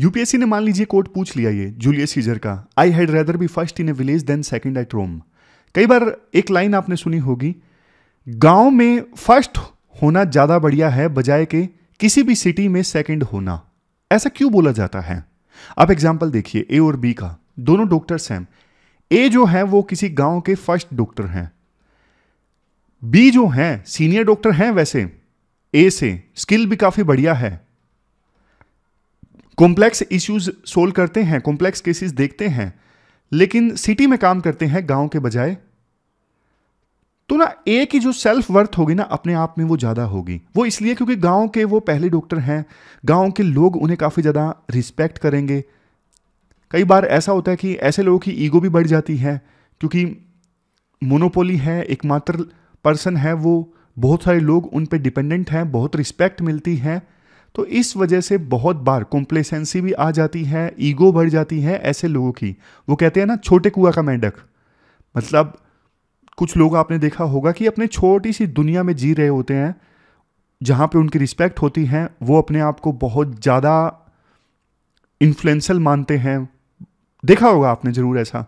UPSC ने मान लीजिए कोर्ट पूछ लिया ये जूलियस सीजर का I had rather be first in a village than second at Rome कई बार एक लाइन आपने सुनी होगी गांव में फर्स्ट होना ज़्यादा बढ़िया है बजाय के किसी भी सिटी में सेकेंड होना ऐसा क्यों बोला जाता है आप एग्जाम्पल देखिए ए और बी का दोनों डॉक्टर्स हैं ए जो है वो किसी गांव के फर्स्ट डॉक्टर हैं बी जो हैं सीनियर डॉक्टर हैं वैसे ए से स्किल भी काफ़ी बढ़िया है कॉम्प्लेक्स इश्यूज सोल्व करते हैं कॉम्प्लेक्स केसेस देखते हैं लेकिन सिटी में काम करते हैं गांव के बजाय तो ना एक ही जो सेल्फ वर्थ होगी ना अपने आप में वो ज़्यादा होगी वो इसलिए क्योंकि गांव के वो पहले डॉक्टर हैं गांव के लोग उन्हें काफ़ी ज़्यादा रिस्पेक्ट करेंगे कई बार ऐसा होता है कि ऐसे लोगों की ईगो भी बढ़ जाती है क्योंकि मोनोपोली है एकमात्र पर्सन है वो बहुत सारे लोग उन पर डिपेंडेंट हैं बहुत रिस्पेक्ट मिलती है तो इस वजह से बहुत बार कॉम्प्लेसेंसी भी आ जाती है ईगो बढ़ जाती है ऐसे लोगों की वो कहते हैं ना छोटे कुआ का मेंढक मतलब कुछ लोग आपने देखा होगा कि अपने छोटी सी दुनिया में जी रहे होते हैं जहाँ पे उनकी रिस्पेक्ट होती है वो अपने आप को बहुत ज़्यादा इन्फ्लुएंसल मानते हैं देखा होगा आपने ज़रूर ऐसा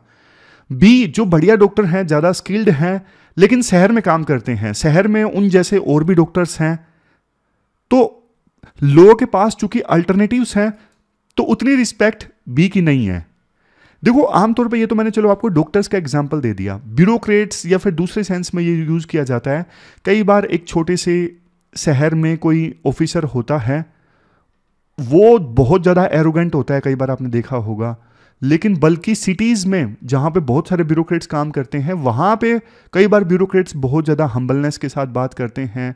बी जो बढ़िया डॉक्टर हैं ज़्यादा स्किल्ड हैं लेकिन शहर में काम करते हैं शहर में उन जैसे और भी डॉक्टर्स हैं तो लोगों के पास चूंकि अल्टरनेटिव्स हैं तो उतनी रिस्पेक्ट बी की नहीं है देखो आमतौर पे ये तो मैंने चलो आपको डॉक्टर्स का एग्जाम्पल दे दिया ब्यूरोक्रेट्स या फिर दूसरे सेंस में ये यूज़ किया जाता है कई बार एक छोटे से शहर में कोई ऑफिसर होता है वो बहुत ज़्यादा एरोगेंट होता है कई बार आपने देखा होगा लेकिन बल्कि सिटीज़ में जहां पे बहुत सारे ब्यूरोक्रेट्स काम करते हैं वहां पे कई बार ब्यूरोक्रेट्स बहुत ज़्यादा हम्बलनेस के साथ बात करते हैं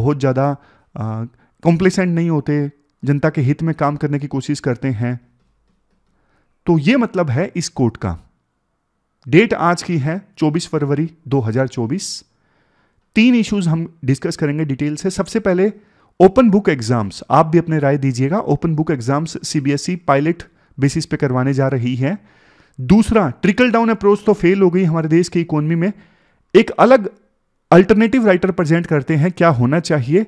बहुत ज़्यादा कॉम्प्लेसेंट नहीं होते जनता के हित में काम करने की कोशिश करते हैं तो ये मतलब है इस कोर्ट का डेट आज की है 24 फरवरी 2024 तीन इश्यूज हम डिस्कस करेंगे डिटेल से सबसे पहले ओपन बुक एग्जाम्स आप भी अपने राय दीजिएगा open book exams CBSE pilot basis पे करवाने जा रही है दूसरा ट्रिकल डाउन अप्रोच तो फेल हो गई हमारे देश की इकोनॉमी में एक अलग अल्टरनेटिव राइटर प्रेजेंट करते हैं क्या होना चाहिए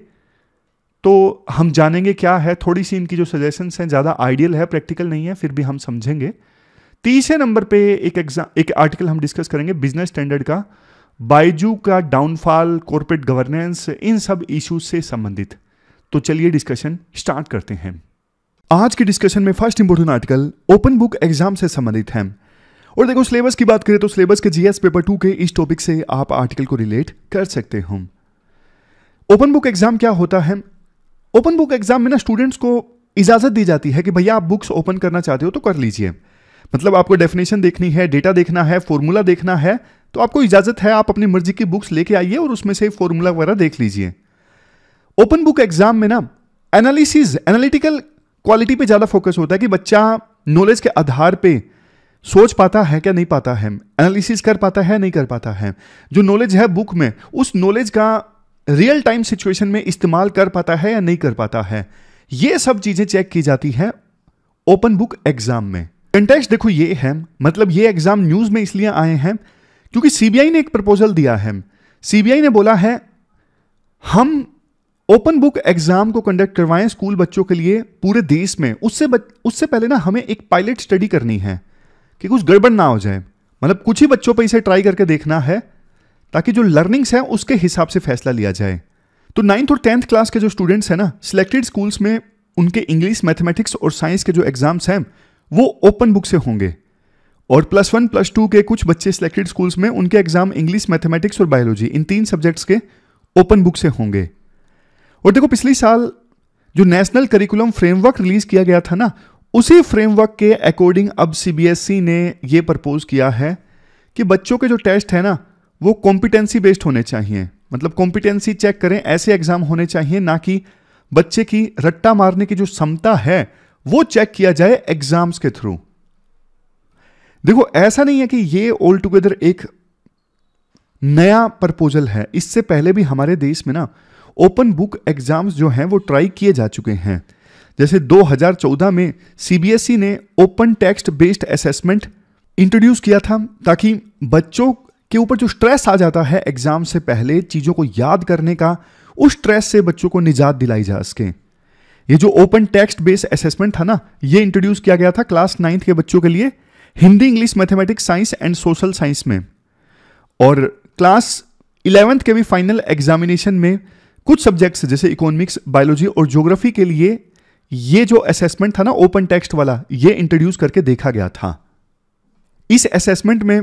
तो हम जानेंगे क्या है थोड़ी सी इनकी जो सजेशंस हैं ज़्यादा आइडियल है प्रैक्टिकल नहीं है फिर भी हम समझेंगे तीसरे नंबर पे एक एग्जाम एक आर्टिकल हम डिस्कस करेंगे बिजनेस स्टैंडर्ड का बायजू का डाउनफॉल कॉरपोरेट गवर्नेंस इन सब इश्यूज से संबंधित तो चलिए डिस्कशन स्टार्ट करते हैं आज के डिस्कशन में first important article open book exam से संबंधित है और देखो सिलेबस की बात करें तो सिलेबस के जीएस पेपर टू के इस टॉपिक से आप आर्टिकल को रिलेट कर सकते हो ओपन बुक एग्जाम क्या होता है ओपन बुक एग्जाम में ना स्टूडेंट्स को इजाजत दी जाती है कि भैया आप बुक्स ओपन करना चाहते हो तो कर लीजिए मतलब आपको डेफिनेशन देखनी है डेटा देखना है फॉर्मूला देखना है तो आपको इजाजत है आप अपनी मर्जी की बुक्स लेके आइए और उसमें से फॉर्मूला वगैरह देख लीजिए ओपन बुक एग्जाम में ना एनालिसिस एनालिटिकल क्वालिटी पे ज़्यादा फोकस होता है कि बच्चा नॉलेज के आधार पे सोच पाता है क्या नहीं पाता है एनालिसिस कर पाता है नहीं कर पाता है जो नॉलेज है बुक में उस नॉलेज का रियल टाइम सिचुएशन में इस्तेमाल कर पाता है या नहीं कर पाता है ये सब चीजें चेक की जाती है ओपन बुक एग्जाम में कंटेक्स देखो ये है मतलब ये एग्जाम न्यूज में इसलिए आए हैं क्योंकि सीबीआई ने एक प्रपोजल दिया है सीबीआई ने बोला है हम ओपन बुक एग्जाम को कंडक्ट करवाएं स्कूल बच्चों के लिए पूरे देश में उससे बच, उससे पहले ना हमें एक पायलट स्टडी करनी है कि कुछ गड़बड़ ना हो जाए मतलब कुछ ही बच्चों पर इसे ट्राई करके देखना है ताकि जो लर्निंग्स हैं उसके हिसाब से फैसला लिया जाए तो नाइन्थ और टेंथ क्लास के जो स्टूडेंट्स हैं ना सिलेक्टेड स्कूल्स में उनके इंग्लिश मैथमेटिक्स और साइंस के जो एग्जाम्स हैं वो ओपन बुक से होंगे और प्लस वन प्लस टू के कुछ बच्चे सिलेक्टेड स्कूल्स में उनके एग्जाम इंग्लिश मैथमेटिक्स और बायोलॉजी इन तीन सब्जेक्ट्स के ओपन बुक से होंगे और देखो पिछले साल जो नेशनल करिकुलम फ्रेमवर्क रिलीज किया गया था ना उसी फ्रेमवर्क के अकॉर्डिंग अब सीबीएसई e ने यह प्रपोज किया है कि बच्चों के जो टेस्ट है ना वो कॉम्पिटेंसी बेस्ड होने चाहिए मतलब कॉम्पिटेंसी चेक करें ऐसे एग्जाम होने चाहिए ना कि बच्चे की रट्टा मारने की जो क्षमता है वो चेक किया जाए एग्जाम्स के थ्रू देखो ऐसा नहीं है कि ये ऑल टुगेदर एक नया प्रपोजल है इससे पहले भी हमारे देश में ना ओपन बुक एग्जाम्स जो हैं वो ट्राई किए जा चुके हैं जैसे 2014 में सीबीएसई e ने open text based assessment introduce किया था ताकि बच्चों के ऊपर जो स्ट्रेस आ जाता है एग्ज़ाम से पहले चीज़ों को याद करने का उस स्ट्रेस से बच्चों को निजात दिलाई जा सके ये जो ओपन टेक्स्ट बेस्ड असेसमेंट था ना ये इंट्रोड्यूस किया गया था क्लास नाइन्थ के बच्चों के लिए Hindi English mathematics science and social science में और क्लास इलेवेंथ के भी फाइनल एग्जामिनेशन में कुछ सब्जेक्ट्स जैसे इकोनॉमिक्स बायोलॉजी और ज्योग्राफी के लिए ये जो असेसमेंट था ना ओपन टेक्स्ट वाला ये इंट्रोड्यूस करके देखा गया था इस असेसमेंट में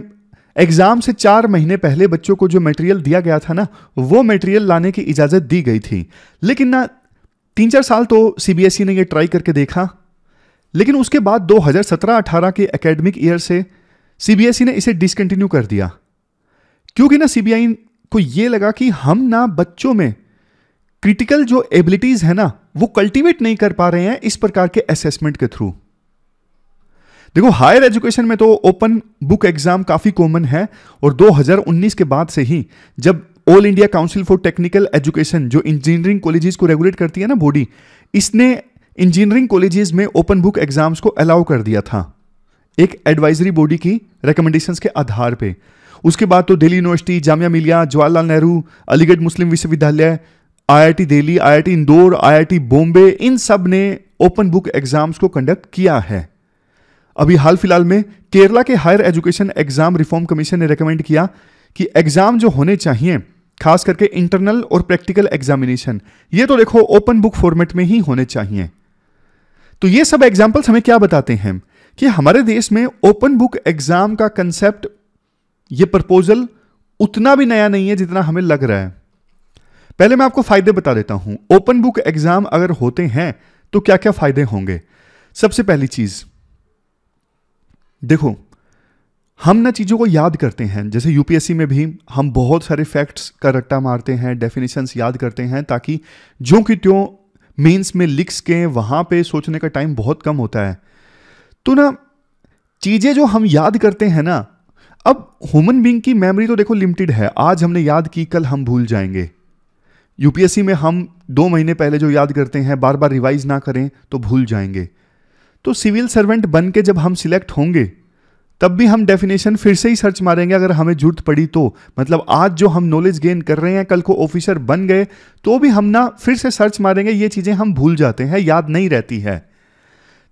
एग्जाम से चार महीने पहले बच्चों को जो मटेरियल दिया गया था ना वो मटेरियल लाने की इजाज़त दी गई थी लेकिन ना तीन चार साल तो सीबीएसई e ने ये ट्राई करके देखा लेकिन उसके बाद 2017-18 के एकेडमिक ईयर से सीबीएसई e ने इसे डिसकंटिन्यू कर दिया क्योंकि ना सीबीआई को ये लगा कि हम ना बच्चों में क्रिटिकल जो एबिलिटीज़ है ना वो कल्टीवेट नहीं कर पा रहे हैं इस प्रकार के असेसमेंट के थ्रू देखो हायर एजुकेशन में तो ओपन बुक एग्जाम काफ़ी कॉमन है और 2019 के बाद से ही जब all India council for technical education जो इंजीनियरिंग कॉलेजेस को रेगुलेट करती है ना बॉडी इसने इंजीनियरिंग कॉलेजेस में ओपन बुक एग्जाम्स को अलाउ कर दिया था एक एडवाइजरी बॉडी की रिकमेंडेशंस के आधार पे उसके बाद तो दिल्ली यूनिवर्सिटी जामिया मिलिया जवाहरलाल नेहरू अलीगढ़ मुस्लिम विश्वविद्यालय IIT Delhi IIT Indore IIT Bombay इन सब ने ओपन बुक एग्जाम्स को कंडक्ट किया है अभी हाल फिलहाल में केरला के higher education exam reform commission ने रिकमेंड किया कि एग्जाम जो होने चाहिए खास करके इंटरनल और प्रैक्टिकल एग्जामिनेशन ये तो देखो ओपन बुक फॉर्मेट में ही होने चाहिए तो ये सब एग्जाम्पल्स हमें क्या बताते हैं कि हमारे देश में ओपन बुक एग्जाम का कंसेप्ट ये प्रपोजल उतना भी नया नहीं है जितना हमें लग रहा है पहले मैं आपको फायदे बता देता हूं ओपन बुक एग्जाम अगर होते हैं तो क्या क्या फायदे होंगे सबसे पहली चीज़ देखो हम ना चीज़ों को याद करते हैं जैसे यूपीएससी में भी हम बहुत सारे फैक्ट्स का रट्टा मारते हैं डेफिनेशंस याद करते हैं ताकि जो कि त्यों मेंस में लिख के वहाँ पे सोचने का टाइम बहुत कम होता है तो ना चीज़ें जो हम याद करते हैं ना अब ह्यूमन बींग की मेमोरी तो देखो लिमिटेड है आज हमने याद की कल हम भूल जाएंगे यूपीएससी में हम दो महीने पहले जो याद करते हैं बार बार रिवाइज ना करें तो भूल जाएंगे तो सिविल सर्वेंट बन के जब हम सिलेक्ट होंगे तब भी हम डेफिनेशन फिर से ही सर्च मारेंगे अगर हमें जरूरत पड़ी तो मतलब आज जो हम नॉलेज गेन कर रहे हैं कल को ऑफिसर बन गए तो भी हम ना फिर से सर्च मारेंगे ये चीज़ें हम भूल जाते हैं याद नहीं रहती है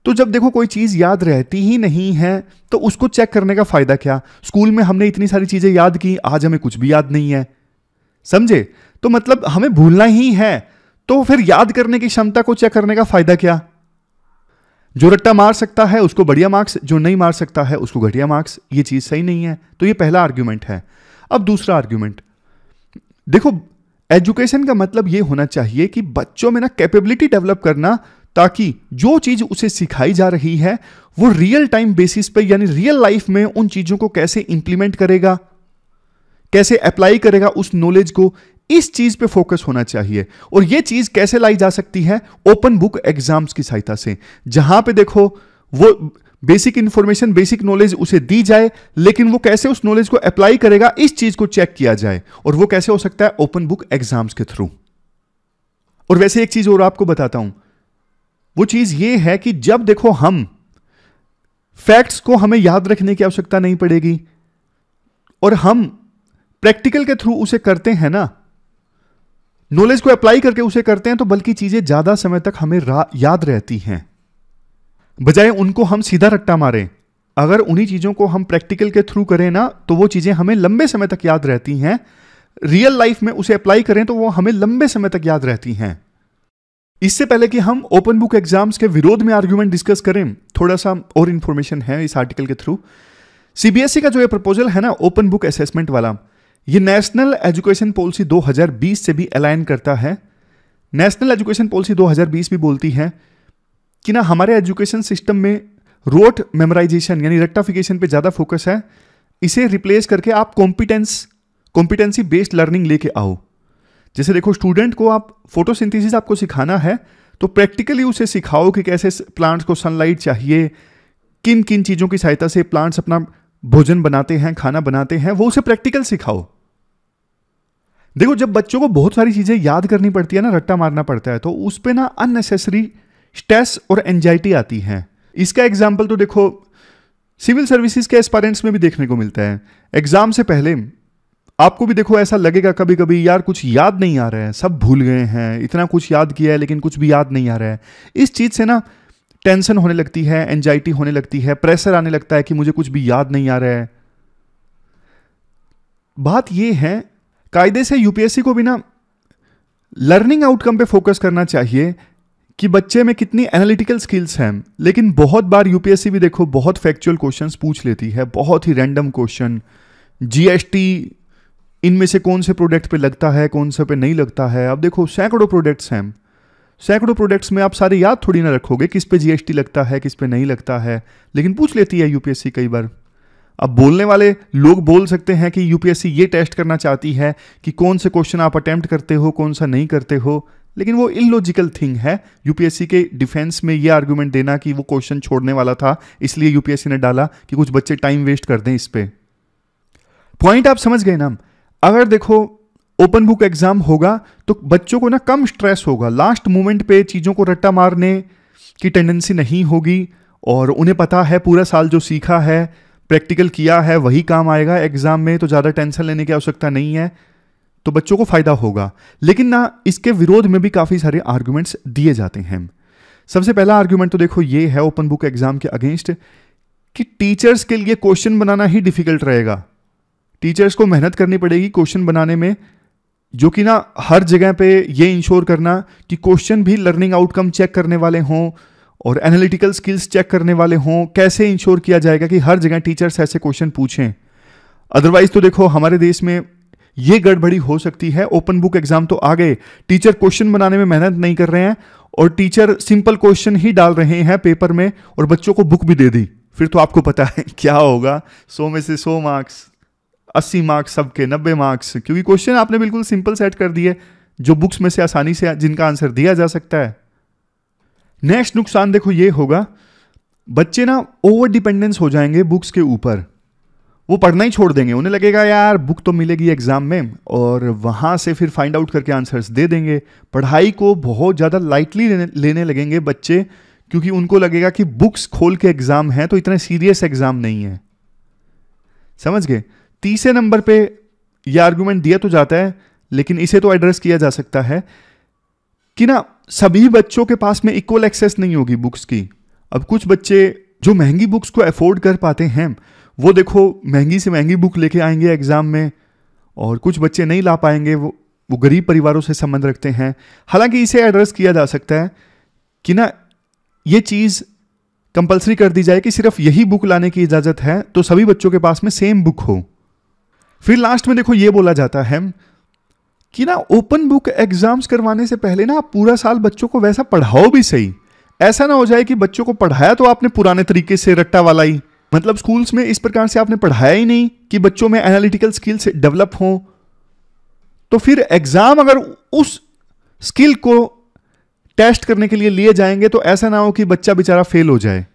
तो जब देखो कोई चीज़ याद रहती ही नहीं है तो उसको चेक करने का फ़ायदा क्या स्कूल में हमने इतनी सारी चीज़ें याद की आज हमें कुछ भी याद नहीं है समझे तो मतलब हमें भूलना ही है तो फिर याद करने की क्षमता को चेक करने का फ़ायदा क्या जो रट्टा मार सकता है उसको बढ़िया मार्क्स जो नहीं मार सकता है उसको घटिया मार्क्स ये चीज़ सही नहीं है तो ये पहला आर्ग्यूमेंट है अब दूसरा आर्ग्यूमेंट देखो एजुकेशन का मतलब ये होना चाहिए कि बच्चों में ना कैपेबिलिटी डेवलप करना ताकि जो चीज़ उसे सिखाई जा रही है वो रियल टाइम बेसिस पे यानी रियल लाइफ में उन चीज़ों को कैसे इंप्लीमेंट करेगा कैसे अप्लाई करेगा उस नॉलेज को इस चीज पे फोकस होना चाहिए और ये चीज कैसे लाई जा सकती है ओपन बुक एग्जाम्स की सहायता से जहां पे देखो वो बेसिक इंफॉर्मेशन बेसिक नॉलेज उसे दी जाए लेकिन वो कैसे उस नॉलेज को अप्लाई करेगा इस चीज को चेक किया जाए और वो कैसे हो सकता है ओपन बुक एग्जाम्स के थ्रू और वैसे एक चीज और आपको बताता हूं वो चीज ये है कि जब देखो हम फैक्ट्स को हमें याद रखने की आवश्यकता नहीं पड़ेगी और हम प्रैक्टिकल के थ्रू उसे करते हैं ना नॉलेज को अप्लाई करके उसे करते हैं तो बल्कि चीजें ज्यादा समय तक हमें याद रहती हैं बजाय उनको हम सीधा रट्टा मारें अगर उन्हीं चीज़ों को हम प्रैक्टिकल के थ्रू करें ना तो वो चीज़ें हमें लंबे समय तक याद रहती हैं रियल लाइफ में उसे अप्लाई करें तो वो हमें लंबे समय तक याद रहती हैं इससे पहले कि हम ओपन बुक एग्जाम्स के विरोध में आर्ग्यूमेंट डिस्कस करें थोड़ा सा और इन्फॉर्मेशन है इस आर्टिकल के थ्रू सीबीएसई e का जो ये प्रपोजल है ना ओपन बुक असेसमेंट वाला ये नेशनल एजुकेशन पॉलिसी 2020 से भी अलाइन करता है नेशनल एजुकेशन पॉलिसी 2020 भी बोलती है कि ना हमारे एजुकेशन सिस्टम में रोट मेमोराइजेशन यानी रेक्टाफिकेशन पे ज़्यादा फोकस है इसे रिप्लेस करके आप कॉम्पिटेंस कॉम्पिटेंसी बेस्ड लर्निंग लेके आओ जैसे देखो स्टूडेंट को आप फोटोसिंथेसिस आपको सिखाना है तो प्रैक्टिकली उसे सिखाओ कि कैसे प्लांट्स को सनलाइट चाहिए किन किन चीज़ों की सहायता से प्लांट्स अपना भोजन बनाते हैं खाना बनाते हैं वो उसे प्रैक्टिकल सिखाओ देखो जब बच्चों को बहुत सारी चीज़ें याद करनी पड़ती है ना रट्टा मारना पड़ता है तो उस पर ना अननेसेसरी स्ट्रेस और एंजाइटी आती है इसका एग्जाम्पल तो देखो सिविल सर्विसेज के एस्पायरेंट्स में भी देखने को मिलता है एग्जाम से पहले आपको भी देखो ऐसा लगेगा कभी कभी यार कुछ याद नहीं आ रहा है सब भूल गए हैं इतना कुछ याद किया है लेकिन कुछ भी याद नहीं आ रहा है इस चीज़ से ना टेंशन होने लगती है एंजाइटी होने लगती है प्रेशर आने लगता है कि मुझे कुछ भी याद नहीं आ रहा है बात यह है कायदे से यूपीएससी को बिना लर्निंग आउटकम पे फोकस करना चाहिए कि बच्चे में कितनी एनालिटिकल स्किल्स हैं लेकिन बहुत बार यूपीएससी भी देखो बहुत फैक्चुअल क्वेश्चंस पूछ लेती है बहुत ही रैंडम क्वेश्चन जीएसटी इनमें से कौन से प्रोडक्ट पे लगता है कौन से पे नहीं लगता है अब देखो सैकड़ों प्रोडक्ट्स हैं सैकड़ों प्रोडक्ट्स में आप सारे याद थोड़ी ना रखोगे किस पे जीएसटी लगता है किस पे नहीं लगता है लेकिन पूछ लेती है यूपीएससी कई बार अब बोलने वाले लोग बोल सकते हैं कि यूपीएससी ये टेस्ट करना चाहती है कि कौन से क्वेश्चन आप अटैम्प्ट करते हो कौन सा नहीं करते हो लेकिन वो इलॉजिकल थिंग है यूपीएससी के डिफेंस में ये आर्ग्यूमेंट देना कि वो क्वेश्चन छोड़ने वाला था इसलिए यूपीएससी ने डाला कि कुछ बच्चे टाइम वेस्ट कर दें इस पर पॉइंट आप समझ गए ना अगर देखो ओपन बुक एग्जाम होगा तो बच्चों को ना कम स्ट्रेस होगा लास्ट मोमेंट पे चीज़ों को रट्टा मारने की टेंडेंसी नहीं होगी और उन्हें पता है पूरा साल जो सीखा है प्रैक्टिकल किया है वही काम आएगा एग्ज़ाम में तो ज़्यादा टेंशन लेने की आवश्यकता नहीं है तो बच्चों को फ़ायदा होगा लेकिन ना इसके विरोध में भी काफ़ी सारे आर्ग्यूमेंट्स दिए जाते हैं सबसे पहला आर्ग्यूमेंट तो देखो ये है ओपन बुक एग्ज़ाम के अगेंस्ट कि टीचर्स के लिए क्वेश्चन बनाना ही डिफ़िकल्ट रहेगा टीचर्स को मेहनत करनी पड़ेगी क्वेश्चन बनाने में जो कि ना हर जगह पे ये इंश्योर करना कि क्वेश्चन भी लर्निंग आउटकम चेक करने वाले हों और एनालिटिकल स्किल्स चेक करने वाले हों कैसे इंश्योर किया जाएगा कि हर जगह टीचर्स ऐसे क्वेश्चन पूछें अदरवाइज तो देखो हमारे देश में ये गड़बड़ी हो सकती है ओपन बुक एग्जाम तो आ गए टीचर क्वेश्चन बनाने में मेहनत नहीं कर रहे हैं और टीचर सिंपल क्वेश्चन ही डाल रहे हैं पेपर में और बच्चों को बुक भी दे दी फिर तो आपको पता है क्या होगा सो में से सो मार्क्स अस्सी मार्क्स सबके नब्बे मार्क्स क्योंकि क्वेश्चन आपने बिल्कुल सिंपल सेट कर दिए जो बुक्स में से आसानी से जिनका आंसर दिया जा सकता है नेक्स्ट नुकसान देखो ये होगा बच्चे ना ओवर डिपेंडेंस हो जाएंगे बुक्स के ऊपर वो पढ़ना ही छोड़ देंगे उन्हें लगेगा यार बुक तो मिलेगी एग्ज़ाम में और वहां से फिर फाइंड आउट करके आंसर्स दे देंगे पढ़ाई को बहुत ज़्यादा लाइटली लेने लगेंगे बच्चे क्योंकि उनको लगेगा कि बुक्स खोल के एग्ज़ाम है तो इतने सीरियस एग्ज़ाम नहीं है समझ गए तीसरे नंबर पे यह आर्गूमेंट दिया तो जाता है लेकिन इसे तो एड्रेस किया जा सकता है कि ना सभी बच्चों के पास में इक्वल एक्सेस नहीं होगी बुक्स की अब कुछ बच्चे जो महंगी बुक्स को अफोर्ड कर पाते हैं वो देखो महंगी से महंगी बुक लेके आएंगे एग्ज़ाम में और कुछ बच्चे नहीं ला पाएंगे वो वो गरीब परिवारों से संबंध रखते हैं हालांकि इसे एड्रेस किया जा सकता है कि ना ये चीज़ कंपलसरी कर दी जाए कि सिर्फ यही बुक लाने की इजाज़त है तो सभी बच्चों के पास में सेम बुक हो फिर लास्ट में देखो ये बोला जाता है कि ना ओपन बुक एग्जाम्स करवाने से पहले ना आप पूरा साल बच्चों को वैसा पढ़ाओ भी सही ऐसा ना हो जाए कि बच्चों को पढ़ाया तो आपने पुराने तरीके से रट्टा वाला ही मतलब स्कूल्स में इस प्रकार से आपने पढ़ाया ही नहीं कि बच्चों में एनालिटिकल स्किल्स डेवलप हों तो फिर एग्जाम अगर उस स्किल को टेस्ट करने के लिए लिए जाएंगे तो ऐसा ना हो कि बच्चा बेचारा फेल हो जाए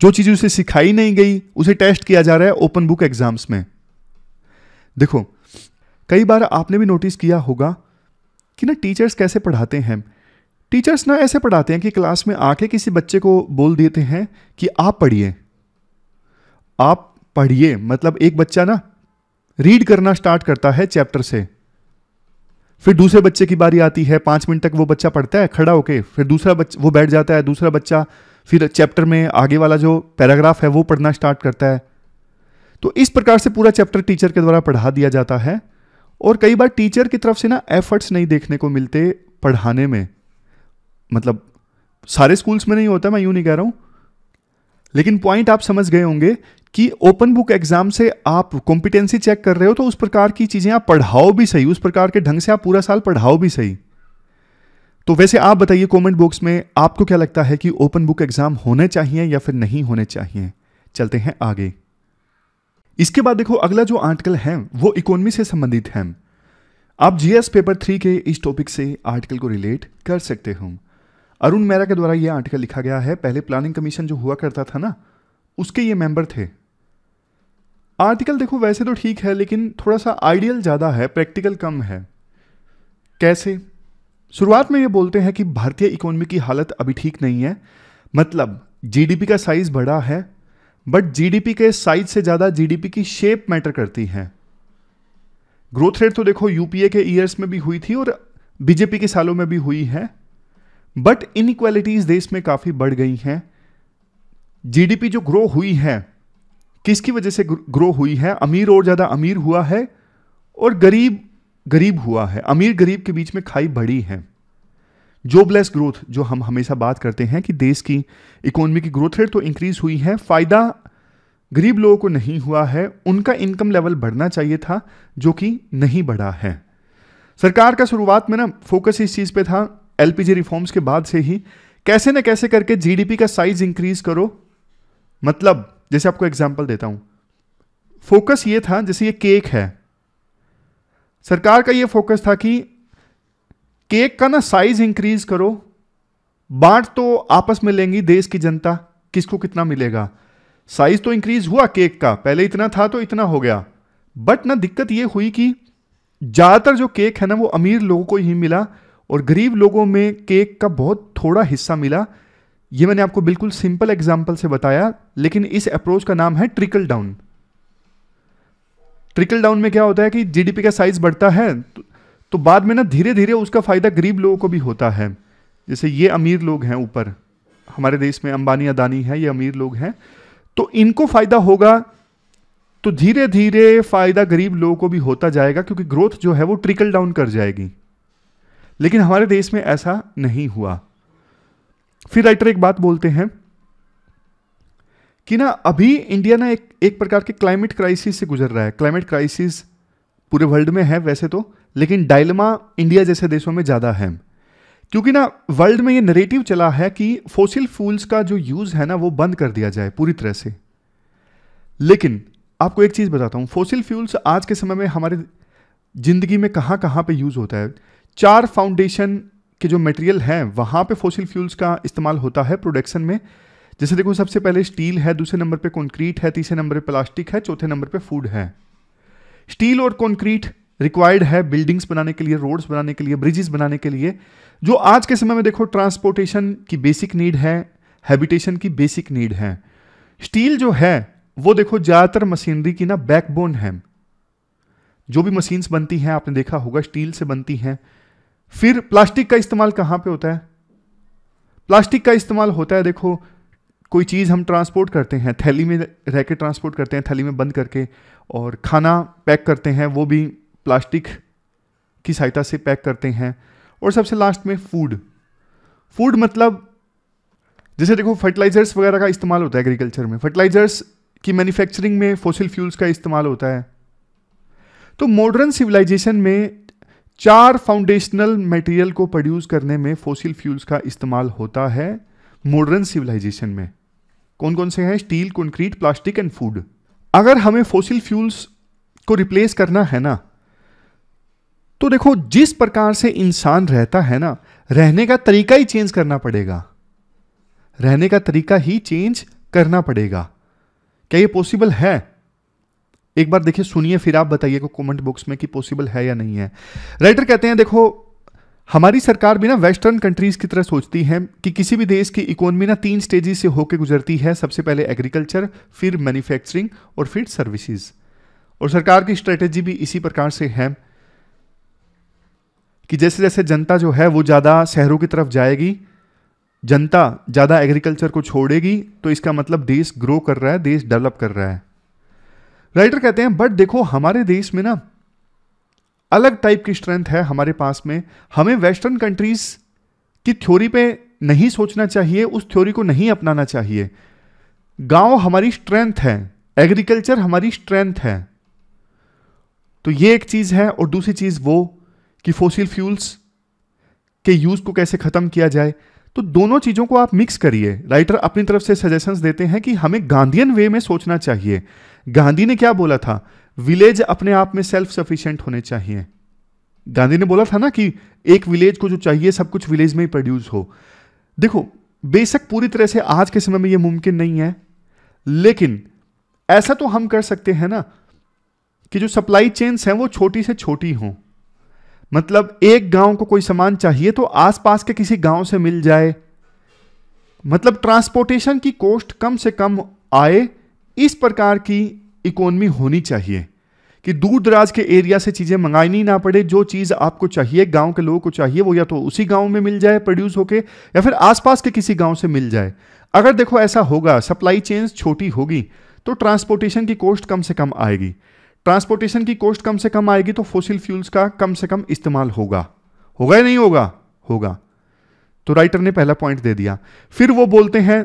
जो चीज़ उसे सिखाई नहीं गई उसे टेस्ट किया जा रहा है ओपन बुक एग्जाम्स में देखो कई बार आपने भी नोटिस किया होगा कि ना टीचर्स कैसे पढ़ाते हैं टीचर्स ना ऐसे पढ़ाते हैं कि क्लास में आके किसी बच्चे को बोल देते हैं कि आप पढ़िए आप पढ़िए मतलब एक बच्चा ना रीड करना स्टार्ट करता है चैप्टर से फिर दूसरे बच्चे की बारी आती है पांच मिनट तक वो बच्चा पढ़ता है खड़ा होके फिर दूसरा बच्चा वो बैठ जाता है दूसरा बच्चा फिर चैप्टर में आगे वाला जो पैराग्राफ है वो पढ़ना स्टार्ट करता है तो इस प्रकार से पूरा चैप्टर टीचर के द्वारा पढ़ा दिया जाता है और कई बार टीचर की तरफ से ना एफर्ट्स नहीं देखने को मिलते पढ़ाने में मतलब सारे स्कूल्स में नहीं होता मैं यूं नहीं कह रहा हूं लेकिन पॉइंट आप समझ गए होंगे कि ओपन बुक एग्जाम से आप कॉम्पिटेंसी चेक कर रहे हो तो उस प्रकार की चीज़ें आप पढ़ाओ भी सही उस प्रकार के ढंग से आप पूरा साल पढ़ाओ भी सही तो वैसे आप बताइए कमेंट बॉक्स में आपको क्या लगता है कि ओपन बुक एग्जाम होने चाहिए या फिर नहीं होने चाहिए चलते हैं आगे इसके बाद देखो अगला जो आर्टिकल है वो इकोनॉमी से संबंधित है आप जीएस पेपर थ्री के इस टॉपिक से आर्टिकल को रिलेट कर सकते हो अरुण मेहरा के द्वारा ये आर्टिकल लिखा गया है पहले प्लानिंग कमीशन जो हुआ करता था ना उसके ये मेंबर थे आर्टिकल देखो वैसे तो ठीक है लेकिन थोड़ा सा आइडियल ज़्यादा है प्रैक्टिकल कम है कैसे शुरुआत में ये बोलते हैं कि भारतीय इकोनॉमी की हालत अभी ठीक नहीं है मतलब जीडीपी का साइज़ बढ़ा है बट जीडीपी के साइज से ज़्यादा जीडीपी की शेप मैटर करती है ग्रोथ रेट तो देखो यूपीए के ईयर्स में भी हुई थी और बीजेपी के सालों में भी हुई है बट इनक्वालिटीज देश में काफ़ी बढ़ गई हैं जीडीपी जो ग्रो हुई है किसकी वजह से ग्रो हुई है अमीर और ज़्यादा अमीर हुआ है और गरीब गरीब हुआ है अमीर गरीब के बीच में खाई बढ़ी है जॉबलेस ग्रोथ जो हम हमेशा बात करते हैं कि देश की इकोनॉमी की ग्रोथ रेट तो इंक्रीज़ हुई है फ़ायदा गरीब लोगों को नहीं हुआ है उनका इनकम लेवल बढ़ना चाहिए था जो कि नहीं बढ़ा है सरकार का शुरुआत में ना फोकस इस चीज़ पे था एलपीजी रिफॉर्म्स के बाद से ही कैसे ना कैसे करके जीडीपी का साइज इंक्रीज करो मतलब जैसे आपको एग्जाम्पल देता हूं फोकस ये था जैसे ये केक है सरकार का ये फोकस था कि केक का ना साइज इंक्रीज करो बांट तो आपस में लेंगी देश की जनता किसको कितना मिलेगा साइज तो इंक्रीज हुआ केक का पहले इतना था तो इतना हो गया बट ना दिक्कत ये हुई कि ज़्यादातर जो केक है ना वो अमीर लोगों को ही मिला और गरीब लोगों में केक का बहुत थोड़ा हिस्सा मिला ये मैंने आपको बिल्कुल सिंपल एग्जाम्पल से बताया लेकिन इस अप्रोच का नाम है ट्रिकल डाउन ट्रिकल डाउन में क्या होता है कि जीडीपी का साइज बढ़ता है तो तो बाद में ना धीरे धीरे उसका फ़ायदा गरीब लोगों को भी होता है जैसे ये अमीर लोग हैं ऊपर हमारे देश में अंबानी अदानी है ये अमीर लोग हैं तो इनको फ़ायदा होगा तो धीरे धीरे फ़ायदा गरीब लोगों को भी होता जाएगा क्योंकि ग्रोथ जो है वो ट्रिकल डाउन कर जाएगी लेकिन हमारे देश में ऐसा नहीं हुआ फिर राइटर एक बात बोलते हैं कि ना अभी इंडिया ना एक एक प्रकार के क्लाइमेट क्राइसिस से गुजर रहा है क्लाइमेट क्राइसिस पूरे वर्ल्ड में है वैसे तो लेकिन डायलमा इंडिया जैसे देशों में ज़्यादा है क्योंकि ना वर्ल्ड में ये नरेटिव चला है कि फोसिल फ्यूल्स का जो यूज़ है ना वो बंद कर दिया जाए पूरी तरह से लेकिन आपको एक चीज़ बताता हूँ फोसिल फ्यूल्स आज के समय में हमारे ज़िंदगी में कहाँ कहाँ पे यूज़ होता है चार फाउंडेशन के जो मटेरियल हैं वहाँ पे फोसिल फ्यूल्स का इस्तेमाल होता है प्रोडक्शन में जैसे देखो सबसे पहले स्टील है दूसरे नंबर पे कंक्रीट है तीसरे नंबर पे प्लास्टिक है चौथे नंबर पे फूड है स्टील और कंक्रीट रिक्वायर्ड है बिल्डिंग्स बनाने के लिए रोड्स बनाने के लिए ब्रिजेस बनाने के लिए जो आज के समय में देखो ट्रांसपोर्टेशन की बेसिक नीड है हैबिटेशन की बेसिक नीड है स्टील जो है वो देखो ज़्यादातर मशीनरी की ना बैकबोन है जो भी मशीन्स बनती हैं आपने देखा होगा स्टील से बनती हैं फिर प्लास्टिक का इस्तेमाल कहाँ पे होता है प्लास्टिक का इस्तेमाल होता है देखो कोई चीज़ हम ट्रांसपोर्ट करते हैं थैली में रह के ट्रांसपोर्ट करते हैं थैली में बंद करके और खाना पैक करते हैं वो भी प्लास्टिक की सहायता से पैक करते हैं और सबसे लास्ट में फूड फूड मतलब जैसे देखो फर्टिलाइजर्स वगैरह का इस्तेमाल होता है एग्रीकल्चर में फर्टिलाइजर्स की मैन्युफैक्चरिंग में फॉसिल फ्यूल्स का इस्तेमाल होता है तो मॉडर्न सिविलाइजेशन में चार फाउंडेशनल मटेरियल को प्रोड्यूस करने में फॉसिल फ्यूल्स का इस्तेमाल होता है मॉडर्न सिविलाइजेशन में कौन कौन से हैं steel concrete plastic and food अगर हमें फॉसिल फ्यूल्स को रिप्लेस करना है ना तो देखो जिस प्रकार से इंसान रहता है ना रहने का तरीका ही चेंज करना पड़ेगा रहने का तरीका ही चेंज करना पड़ेगा क्या ये पॉसिबल है एक बार देखिए सुनिए फिर आप बताइएगा कमेंट बॉक्स में कि पॉसिबल है या नहीं है राइटर कहते हैं देखो हमारी सरकार भी ना वेस्टर्न कंट्रीज की तरह सोचती है कि किसी भी देश की इकोनॉमी ना तीन स्टेजेस से होकर गुजरती है सबसे पहले एग्रीकल्चर फिर मैन्युफैक्चरिंग और फिर सर्विसेज और सरकार की स्ट्रेटेजी भी इसी प्रकार से है कि जैसे जैसे जनता जो है वो ज़्यादा शहरों की तरफ जाएगी जनता ज़्यादा एग्रीकल्चर को छोड़ेगी तो इसका मतलब देश ग्रो कर रहा है देश डेवलप कर रहा है राइटर कहते हैं बट देखो हमारे देश में ना अलग टाइप की स्ट्रेंथ है हमारे पास में हमें वेस्टर्न कंट्रीज़ की थ्योरी पे नहीं सोचना चाहिए उस थ्योरी को नहीं अपनाना चाहिए गांव हमारी स्ट्रेंथ है एग्रीकल्चर हमारी स्ट्रेंथ है तो ये एक चीज़ है और दूसरी चीज़ वो कि फोसिल फ्यूल्स के यूज़ को कैसे ख़त्म किया जाए तो दोनों चीज़ों को आप मिक्स करिए राइटर अपनी तरफ से सजेशंस देते हैं कि हमें गांधीयन वे में सोचना चाहिए गांधी ने क्या बोला था विलेज अपने आप में सेल्फ सफिशियंट होने चाहिए गांधी ने बोला था ना कि एक विलेज को जो चाहिए सब कुछ विलेज में ही प्रोड्यूस हो देखो बेशक पूरी तरह से आज के समय में यह मुमकिन नहीं है लेकिन ऐसा तो हम कर सकते हैं ना कि जो सप्लाई चेन्स हैं वो छोटी से छोटी हों मतलब एक गांव को कोई सामान चाहिए तो आसपास के किसी गांव से मिल जाए मतलब ट्रांसपोर्टेशन की कॉस्ट कम से कम आए इस प्रकार की इकोनमी होनी चाहिए कि दूर दराज के एरिया से चीज़ें मंगानी ना पड़े जो चीज़ आपको चाहिए गांव के लोगों को चाहिए वो या तो उसी गांव में मिल जाए प्रोड्यूस होके या फिर आसपास के किसी गांव से मिल जाए अगर देखो ऐसा होगा सप्लाई चेन्स छोटी होगी तो ट्रांसपोर्टेशन की कॉस्ट कम से कम आएगी ट्रांसपोर्टेशन की कॉस्ट कम से कम आएगी तो फोसिल फ्यूल्स का कम से कम इस्तेमाल होगा होगा या नहीं होगा होगा तो राइटर ने पहला पॉइंट दे दिया फिर वो बोलते हैं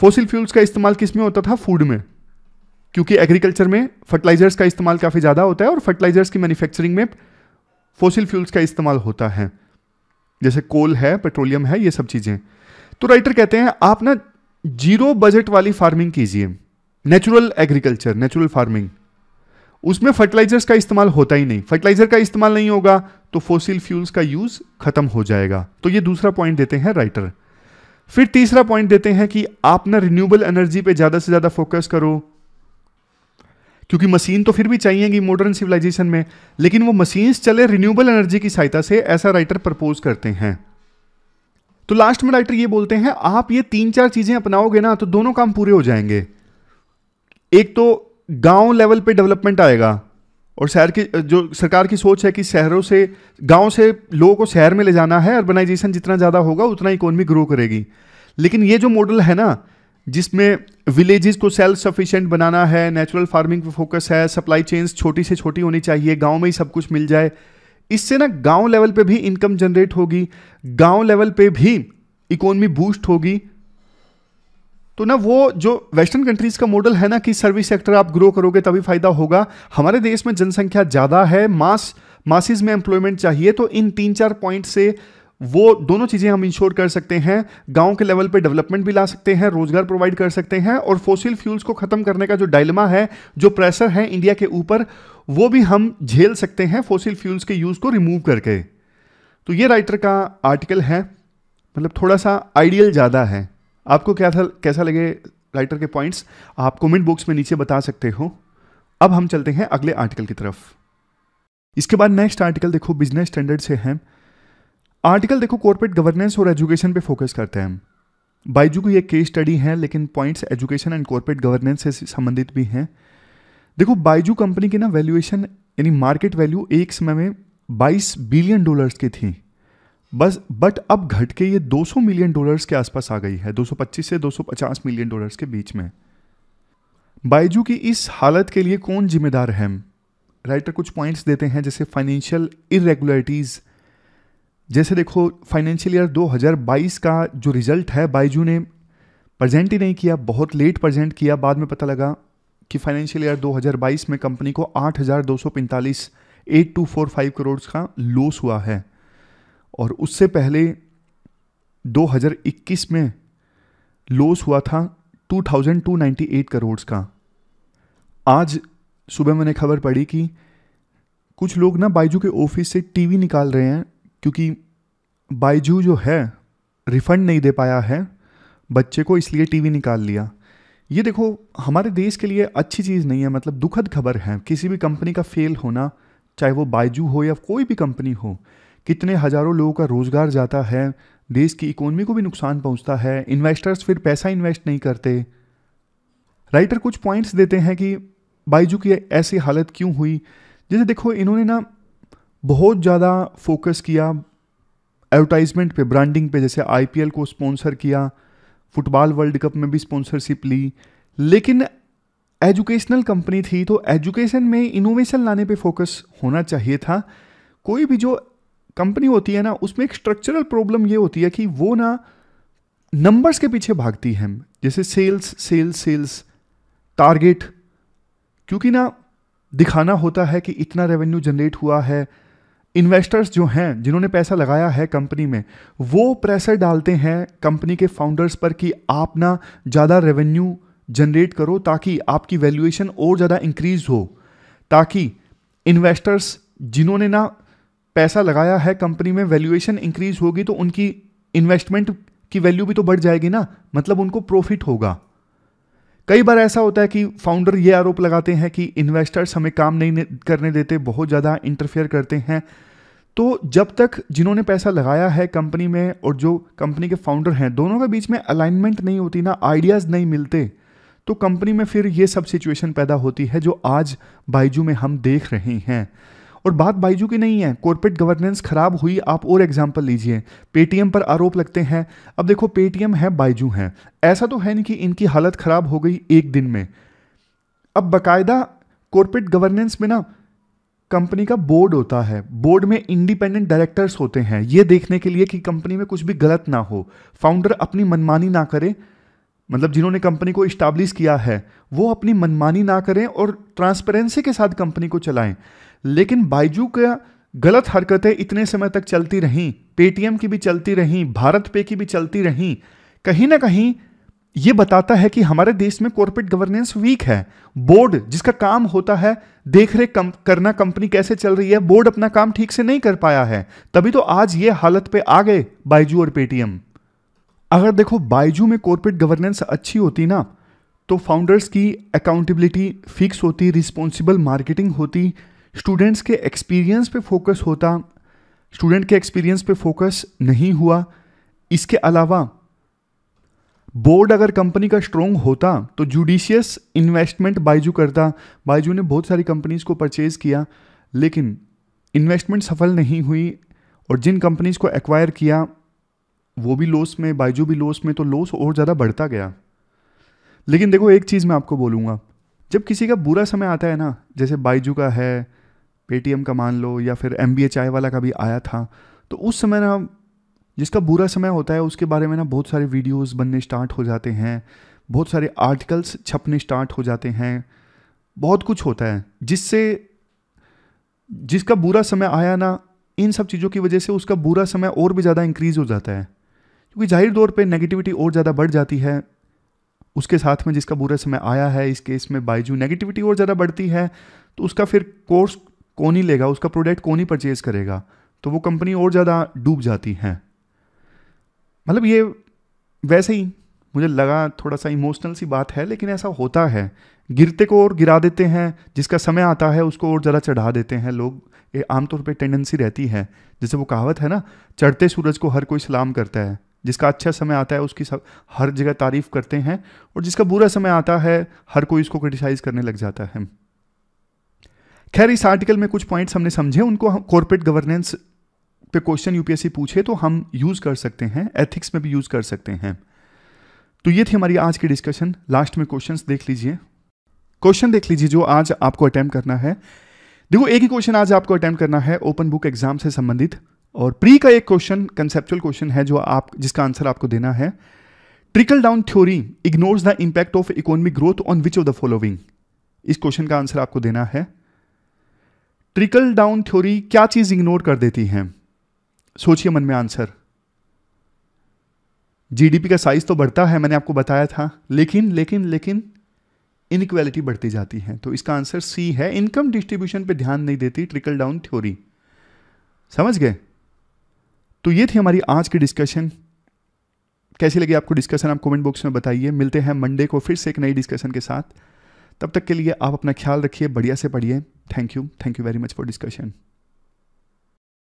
फोसिल फ्यूल्स का इस्तेमाल किस में होता था फूड में क्योंकि एग्रीकल्चर में फर्टिलाइजर्स का इस्तेमाल काफ़ी ज़्यादा होता है और फर्टिलाइजर्स की मैन्युफैक्चरिंग में फोसिल फ्यूल्स का इस्तेमाल होता है जैसे कोल है पेट्रोलियम है ये सब चीज़ें तो राइटर कहते हैं आप ना जीरो बजट वाली फार्मिंग कीजिए नेचुरल एग्रीकल्चर नेचुरल फार्मिंग उसमें फर्टिलाइजर्स का इस्तेमाल होता ही नहीं फर्टिलाइजर का इस्तेमाल नहीं होगा तो फोसिल फ्यूल्स का यूज खत्म हो जाएगा तो ये दूसरा पॉइंट देते हैं राइटर फिर तीसरा पॉइंट देते हैं कि आप ना रिन्यूएबल एनर्जी पे ज्यादा से ज्यादा फोकस करो क्योंकि मशीन तो फिर भी चाहिएगी मॉडर्न सिविलाइजेशन में लेकिन वो मशीन्स चले रिन्यूएबल एनर्जी की सहायता से ऐसा राइटर प्रपोज करते हैं तो लास्ट में राइटर ये बोलते हैं आप ये तीन चार चीजें अपनाओगे ना तो दोनों काम पूरे हो जाएंगे एक तो गांव लेवल पे डेवलपमेंट आएगा और शहर की जो सरकार की सोच है कि शहरों से गांव से लोगों को शहर में ले जाना है अर्बनाइजेशन जितना ज़्यादा होगा उतना इकोनॉमी ग्रो करेगी लेकिन ये जो मॉडल है ना जिसमें विलेजेस को सेल्फ सफिशिएंट बनाना है नेचुरल फार्मिंग पे फोकस है सप्लाई चेन्स छोटी से छोटी होनी चाहिए गांव में ही सब कुछ मिल जाए इससे ना गांव लेवल पे भी इनकम जनरेट होगी गांव लेवल पे भी इकोनॉमी बूस्ट होगी तो ना वो जो वेस्टर्न कंट्रीज़ का मॉडल है ना कि सर्विस सेक्टर आप ग्रो करोगे तभी फ़ायदा होगा हमारे देश में जनसंख्या ज़्यादा है मास मासिस में एम्प्लॉयमेंट चाहिए तो इन तीन चार पॉइंट से वो दोनों चीज़ें हम इंश्योर कर सकते हैं गांव के लेवल पे डेवलपमेंट भी ला सकते हैं रोजगार प्रोवाइड कर सकते हैं और फोसिल फ्यूल्स को ख़त्म करने का जो डायलमा है जो प्रेशर है इंडिया के ऊपर वो भी हम झेल सकते हैं फोसिल फ्यूल्स के यूज़ को रिमूव करके तो ये राइटर का आर्टिकल है मतलब थोड़ा सा आइडियल ज़्यादा है आपको क्या था कैसा लगे राइटर के पॉइंट्स आप कमेंट बॉक्स में नीचे बता सकते हो अब हम चलते हैं अगले आर्टिकल की तरफ इसके बाद नेक्स्ट आर्टिकल देखो बिजनेस स्टैंडर्ड से है आर्टिकल देखो कॉर्पोरेट गवर्नेंस और एजुकेशन पे फोकस करते हैं बाइजू की एक केस स्टडी है लेकिन points education and corporate governance से संबंधित भी हैं देखो बाइजू कंपनी की ना वैल्यूएशन यानी मार्केट वैल्यू एक समय में 22 बिलियन डॉलर्स की थी बस बट अब घट के ये 200 मिलियन डॉलर्स के आसपास आ गई है 225 से 250 मिलियन डॉलर्स के बीच में बाइजू की इस हालत के लिए कौन जिम्मेदार है राइटर कुछ पॉइंट्स देते हैं जैसे फाइनेंशियल इरेगुलरिटीज़ जैसे देखो फाइनेंशियल ईयर 2022 का जो रिज़ल्ट है बाइजू ने प्रजेंट ही नहीं किया बहुत लेट प्रजेंट किया बाद में पता लगा कि फाइनेंशियल ईयर 2022 में कंपनी को आठ हज़ार करोड़ का लॉस हुआ है और उससे पहले 2021 में लॉस हुआ था 2,298 करोड़ का आज सुबह मैंने खबर पड़ी कि कुछ लोग ना बाइजू के ऑफिस से टीवी निकाल रहे हैं क्योंकि बाइजू जो है रिफ़ंड नहीं दे पाया है बच्चे को इसलिए टीवी निकाल लिया ये देखो हमारे देश के लिए अच्छी चीज़ नहीं है मतलब दुखद खबर है किसी भी कंपनी का फेल होना चाहे वो बाइजू हो या कोई भी कंपनी हो कितने हज़ारों लोगों का रोज़गार जाता है देश की इकोनॉमी को भी नुकसान पहुंचता है इन्वेस्टर्स फिर पैसा इन्वेस्ट नहीं करते राइटर कुछ पॉइंट्स देते हैं कि बाइजू की ऐसी हालत क्यों हुई जैसे देखो इन्होंने ना बहुत ज़्यादा फोकस किया एडवर्टाइजमेंट पे ब्रांडिंग पे जैसे आईपीएल को स्पॉन्सर किया फुटबॉल वर्ल्ड कप में भी स्पॉन्सरशिप ली लेकिन एजुकेशनल कंपनी थी तो एजुकेशन में इनोवेशन लाने पे फोकस होना चाहिए था कोई भी जो कंपनी होती है ना उसमें एक स्ट्रक्चरल प्रॉब्लम ये होती है कि वो ना नंबर्स के पीछे भागती है जैसे सेल्स सेल्स सेल्स टारगेट क्योंकि ना दिखाना होता है कि इतना रेवेन्यू जनरेट हुआ है इन्वेस्टर्स जो हैं जिन्होंने पैसा लगाया है कंपनी में वो प्रेशर डालते हैं कंपनी के फाउंडर्स पर कि आप ना ज़्यादा रेवेन्यू जनरेट करो ताकि आपकी वैल्यूएशन और ज़्यादा इंक्रीज हो ताकि इन्वेस्टर्स जिन्होंने ना पैसा लगाया है कंपनी में वैल्यूएशन इंक्रीज होगी तो उनकी इन्वेस्टमेंट की वैल्यू भी तो बढ़ जाएगी ना मतलब उनको प्रॉफिट होगा कई बार ऐसा होता है कि फाउंडर ये आरोप लगाते हैं कि इन्वेस्टर्स हमें काम नहीं करने देते बहुत ज़्यादा इंटरफेयर करते हैं तो जब तक जिन्होंने पैसा लगाया है कंपनी में और जो कंपनी के फाउंडर हैं दोनों के बीच में अलाइनमेंट नहीं होती ना आइडियाज़ नहीं मिलते तो कंपनी में फिर ये सब सिचुएशन पैदा होती है जो आज बाइजू में हम देख रहे हैं और बात बाइजू की नहीं है कॉर्पोरेट गवर्नेंस खराब हुई आप और एग्जाम्पल लीजिए पेटीएम पर आरोप लगते हैं अब देखो पेटीएम है बाइजू है ऐसा तो है नहीं कि इनकी हालत ख़राब हो गई एक दिन में अब बाकायदा कॉर्पोरेट गवर्नेंस में ना कंपनी का बोर्ड होता है बोर्ड में इंडिपेंडेंट डायरेक्टर्स होते हैं ये देखने के लिए कि कंपनी में कुछ भी गलत ना हो फाउंडर अपनी मनमानी ना करे मतलब जिन्होंने कंपनी को इस्टाब्लिश किया है वो अपनी मनमानी ना करें और ट्रांसपेरेंसी के साथ कंपनी को चलाएं लेकिन बाइजू का गलत हरकतें इतने समय तक चलती रहीं पेटीएम की भी चलती रहीं भारत पे की भी चलती रहीं कहीं ना कहीं ये बताता है कि हमारे देश में कॉरपोरेट गवर्नेंस वीक है बोर्ड जिसका काम होता है देख रेख कम, करना कंपनी कैसे चल रही है बोर्ड अपना काम ठीक से नहीं कर पाया है तभी तो आज ये हालत पे आ गए बाइजू और पेटीएम अगर देखो बाइजू में कॉरपोरेट गवर्नेंस अच्छी होती ना तो फाउंडर्स की अकाउंटेबिलिटी फिक्स होती रिस्पॉन्सिबल मार्केटिंग होती स्टूडेंट्स के एक्सपीरियंस पे फोकस होता स्टूडेंट के एक्सपीरियंस पे फोकस नहीं हुआ इसके अलावा बोर्ड अगर कंपनी का स्ट्रोंग होता तो जुडिशियस इन्वेस्टमेंट बाइजू करता बाइजू ने बहुत सारी कंपनीज को परचेज़ किया लेकिन इन्वेस्टमेंट सफल नहीं हुई और जिन कंपनीज को एक्वायर किया वो भी लॉस में बाइजू भी लॉस में तो लॉस और ज़्यादा बढ़ता गया लेकिन देखो एक चीज़ मैं आपको बोलूँगा जब किसी का बुरा समय आता है ना जैसे बाइजू का है पेटीएम का मान लो या फिर एम चाय वाला का भी आया था तो उस समय ना जिसका बुरा समय होता है उसके बारे में ना बहुत सारे वीडियोस बनने स्टार्ट हो जाते हैं बहुत सारे आर्टिकल्स छपने स्टार्ट हो जाते हैं बहुत कुछ होता है जिससे जिसका बुरा समय आया ना इन सब चीज़ों की वजह से उसका बुरा समय और भी ज़्यादा इंक्रीज़ हो जाता है क्योंकि जाहिर तौर पे नेगेटिविटी और ज़्यादा बढ़ जाती है उसके साथ में जिसका बुरा समय आया है इस केस में बाइजू नेगेटिविटी और ज़्यादा बढ़ती है तो उसका फिर कोर्स कौन ही लेगा उसका प्रोडक्ट कौन ही परचेज करेगा तो वो कंपनी और ज़्यादा डूब जाती है मतलब ये वैसे ही मुझे लगा थोड़ा सा इमोशनल सी बात है लेकिन ऐसा होता है गिरते को और गिरा देते हैं जिसका समय आता है उसको और ज़्यादा चढ़ा देते हैं लोग ये आमतौर पे टेंडेंसी रहती है जैसे वो कहावत है ना चढ़ते सूरज को हर कोई सलाम करता है जिसका अच्छा समय आता है उसकी सब हर जगह तारीफ़ करते हैं और जिसका बुरा समय आता है हर कोई इसको क्रिटिसाइज़ करने लग जाता है खैर इस आर्टिकल में कुछ पॉइंट्स हमने समझे उनको कॉरपोरेट गवर्नेंस पे क्वेश्चन यूपीएससी पूछे तो हम यूज़ कर सकते हैं एथिक्स में भी यूज़ कर सकते हैं तो ये थी हमारी आज की डिस्कशन लास्ट में क्वेश्चन देख लीजिए क्वेश्चन देख लीजिए जो आज आपको अटैम्प्ट करना है देखो एक ही क्वेश्चन आज आपको अटैम्प्ट करना है ओपन बुक एग्जाम से संबंधित और प्री का एक क्वेश्चन कंसेप्चुअल क्वेश्चन है जो आप जिसका आंसर आपको देना है trickle down theory ignores the impact of economic growth on which of the following इस क्वेश्चन का आंसर आपको देना है ट्रिकल डाउन थ्योरी क्या चीज़ इग्नोर कर देती है सोचिए मन में आंसर जीडीपी का साइज़ तो बढ़ता है मैंने आपको बताया था लेकिन लेकिन लेकिन इनक्वालिटी बढ़ती जाती है तो इसका आंसर सी है इनकम डिस्ट्रीब्यूशन पे ध्यान नहीं देती ट्रिकल डाउन थ्योरी समझ गए तो ये थी हमारी आज की डिस्कशन कैसी लगी आपको डिस्कशन आप कमेंट बॉक्स में बताइए मिलते हैं मंडे को फिर से एक नई डिस्कशन के साथ तब तक के लिए आप अपना ख्याल रखिए बढ़िया से पढ़िए Thank you. Thank you very much for discussion.